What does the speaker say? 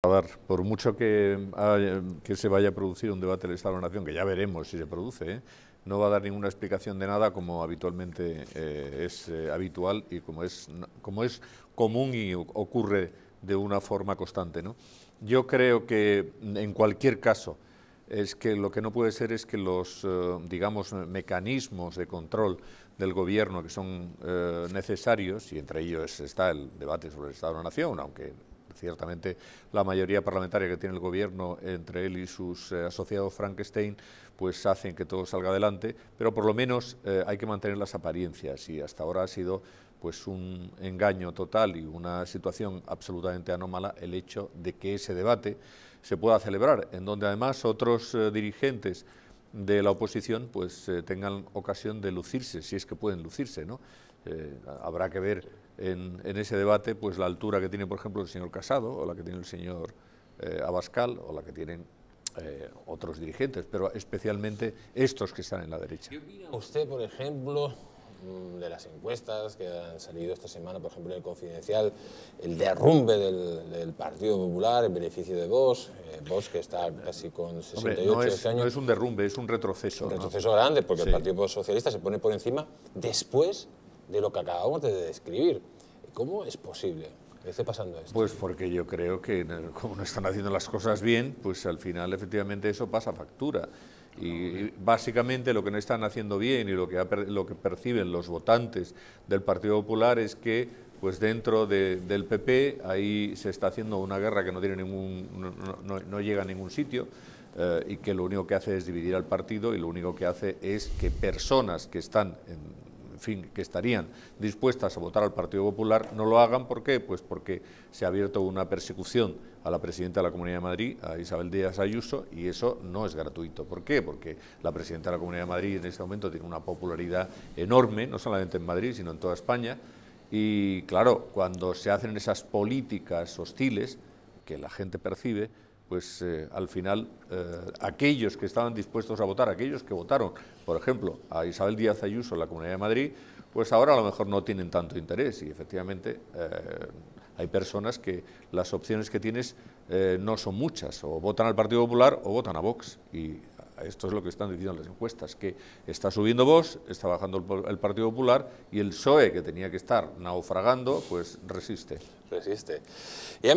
Por mucho que, se vaya a producir un debate del Estado de la Nación, que ya veremos si se produce, ¿eh? no va a dar ninguna explicación de nada como habitualmente eh, es eh, habitual y como es, como es común y ocurre de una forma constante. ¿no? Yo creo que en cualquier caso es que lo que no puede ser es que los, digamos, mecanismos de control del gobierno que son necesarios, y entre ellos está el debate sobre el Estado de la Nación, aunque ciertamente la mayoría parlamentaria que tiene el gobierno entre él y sus eh, asociados Frankenstein, pues hacen que todo salga adelante, pero por lo menos eh, hay que mantener las apariencias y hasta ahora ha sido pues un engaño total y una situación absolutamente anómala el hecho de que ese debate se pueda celebrar, en donde además otros eh, dirigentes de la oposición pues tengan ocasión de lucirse, si es que pueden lucirse, ¿no? habrá que ver en, ese debate pues la altura que tiene, por ejemplo, el señor Casado, o la que tiene el señor eh, Abascal, o la que tienen eh, otros dirigentes, pero especialmente estos que están en la derecha. Usted, por ejemplo, mm, de las encuestas que han salido esta semana, por ejemplo, en el Confidencial, el derrumbe del, Partido Popular, el beneficio de eh, Vox, que está casi con 68 este años. No es un derrumbe, es un retroceso. Un retroceso grande, porque el Partido Socialista se pone por encima después de lo que acabamos de describir. ¿Cómo es posible que esté pasando esto? Pues porque yo creo que como no están haciendo las cosas bien, pues al final efectivamente eso pasa factura. Y básicamente lo que no están haciendo bien y lo que, lo que perciben los votantes del Partido Popular es que pues dentro del PP ahí se está haciendo una guerra que no, tiene ningún, no, llega a ningún sitio eh, y que lo único que hace es dividir al partido y lo único que hace es que personas que están en, en fin, que estarían dispuestas a votar al Partido Popular, no lo hagan. ¿Por qué? Pues porque se ha abierto una persecución a la presidenta de la Comunidad de Madrid, a Isabel Díaz Ayuso, y eso no es gratuito. ¿Por qué? Porque la presidenta de la Comunidad de Madrid en este momento tiene una popularidad enorme, no solamente en Madrid, sino en toda España. Y claro, cuando se hacen esas políticas hostiles que la gente percibe, pues eh, al final eh, aquellos que estaban dispuestos a votar, aquellos que votaron, por ejemplo, a Isabel Díaz Ayuso en la Comunidad de Madrid, pues ahora a lo mejor no tienen tanto interés y efectivamente eh, hay personas que las opciones que tienes no son muchas, o votan al Partido Popular o votan a Vox y esto es lo que están diciendo las encuestas, que está subiendo Vox, está bajando el, Partido Popular y el PSOE, que tenía que estar naufragando, pues resiste. Resiste.